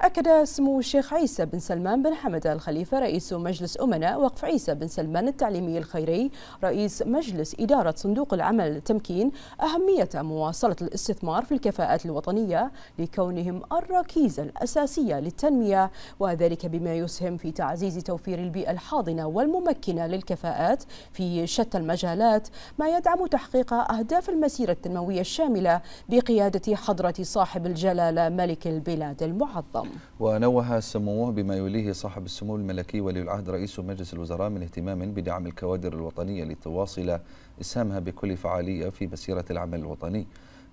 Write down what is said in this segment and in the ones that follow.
أكد سمو الشيخ عيسى بن سلمان بن حمد الخليفة رئيس مجلس أمناء وقف عيسى بن سلمان التعليمي الخيري رئيس مجلس إدارة صندوق العمل تمكين أهمية مواصلة الاستثمار في الكفاءات الوطنية لكونهم الركيزة الأساسية للتنمية وذلك بما يسهم في تعزيز توفير البيئة الحاضنة والممكنة للكفاءات في شتى المجالات ما يدعم تحقيق أهداف المسيرة التنموية الشاملة بقيادة حضرة صاحب الجلالة ملك البلاد المعظم ونوه سموه بما يوليه صاحب السمو الملكي ولي العهد رئيس مجلس الوزراء من اهتمام بدعم الكوادر الوطنية لتواصل إسهامها بكل فعالية في مسيرة العمل الوطني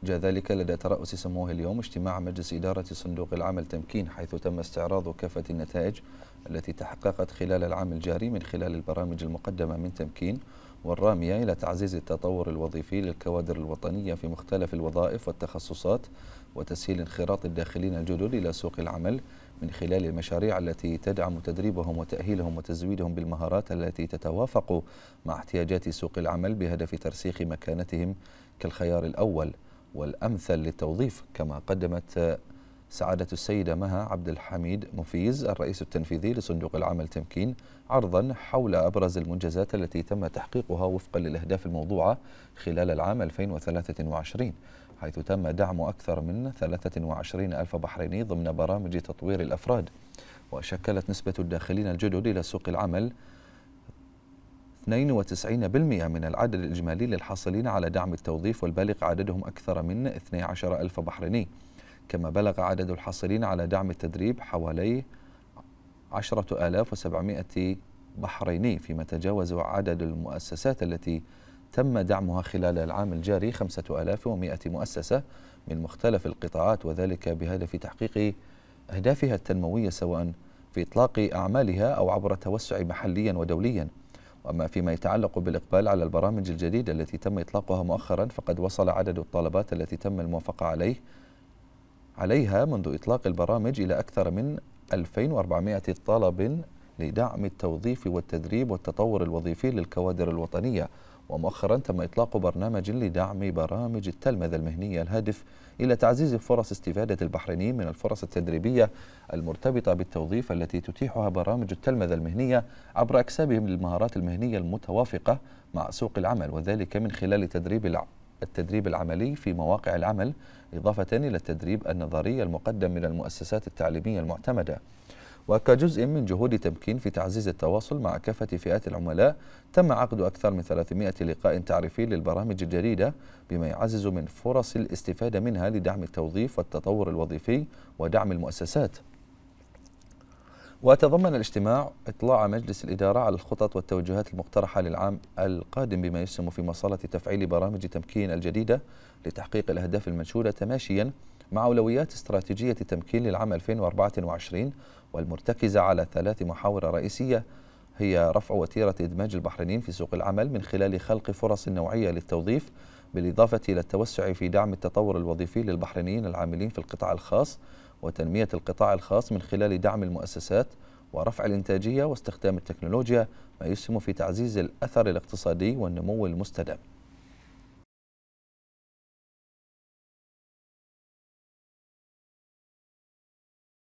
جاء ذلك لدى ترأس سموه اليوم اجتماع مجلس إدارة صندوق العمل تمكين حيث تم استعراض كافة النتائج التي تحققت خلال العام الجاري من خلال البرامج المقدمة من تمكين والرامية إلى تعزيز التطور الوظيفي للكوادر الوطنية في مختلف الوظائف والتخصصات وتسهيل انخراط الداخلين الجدد إلى سوق العمل من خلال المشاريع التي تدعم تدريبهم وتأهيلهم وتزويدهم بالمهارات التي تتوافق مع احتياجات سوق العمل بهدف ترسيخ مكانتهم كالخيار الأول والأمثل للتوظيف كما قدمت سعادة السيدة مها عبد الحميد مفيز الرئيس التنفيذي لصندوق العمل تمكين عرضا حول أبرز المنجزات التي تم تحقيقها وفقا للأهداف الموضوعة خلال العام 2023 حيث تم دعم أكثر من 23 ألف بحريني ضمن برامج تطوير الأفراد وشكلت نسبة الداخلين الجدد إلى سوق العمل 92% من العدد الإجمالي للحاصلين على دعم التوظيف والبالغ عددهم أكثر من 12 ألف بحريني كما بلغ عدد الحاصلين على دعم التدريب حوالي 10700 بحريني فيما تجاوز عدد المؤسسات التي تم دعمها خلال العام الجاري 5100 مؤسسة من مختلف القطاعات وذلك بهدف تحقيق أهدافها التنموية سواء في إطلاق أعمالها أو عبر التوسع محليا ودوليا وأما فيما يتعلق بالإقبال على البرامج الجديدة التي تم إطلاقها مؤخرا فقد وصل عدد الطلبات التي تم الموافقة عليه عليها منذ إطلاق البرامج إلى أكثر من 2400 طالب لدعم التوظيف والتدريب والتطور الوظيفي للكوادر الوطنية ومؤخرا تم إطلاق برنامج لدعم برامج التلمذة المهنية الهادف إلى تعزيز فرص استفادة البحرينيين من الفرص التدريبية المرتبطة بالتوظيف التي تتيحها برامج التلمذة المهنية عبر أكسابهم للمهارات المهنية المتوافقة مع سوق العمل وذلك من خلال تدريب التدريب العملي في مواقع العمل إضافة إلى التدريب النظري المقدم من المؤسسات التعليمية المعتمدة وكجزء من جهود تمكين في تعزيز التواصل مع كافة فئات العملاء تم عقد أكثر من 300 لقاء تعريفي للبرامج الجديدة بما يعزز من فرص الاستفادة منها لدعم التوظيف والتطور الوظيفي ودعم المؤسسات وتضمن الاجتماع إطلاع مجلس الإدارة على الخطط والتوجهات المقترحة للعام القادم بما يسهم في مصالة تفعيل برامج تمكين الجديدة لتحقيق الأهداف المنشودة تماشياً مع أولويات استراتيجية تمكين للعام 2024 والمرتكزة على ثلاث محاور رئيسية هي رفع وتيرة إدماج البحرينيين في سوق العمل من خلال خلق فرص نوعية للتوظيف بالإضافة إلى التوسع في دعم التطور الوظيفي للبحرينيين العاملين في القطاع الخاص وتنمية القطاع الخاص من خلال دعم المؤسسات ورفع الإنتاجية واستخدام التكنولوجيا ما يسهم في تعزيز الأثر الاقتصادي والنمو المستدام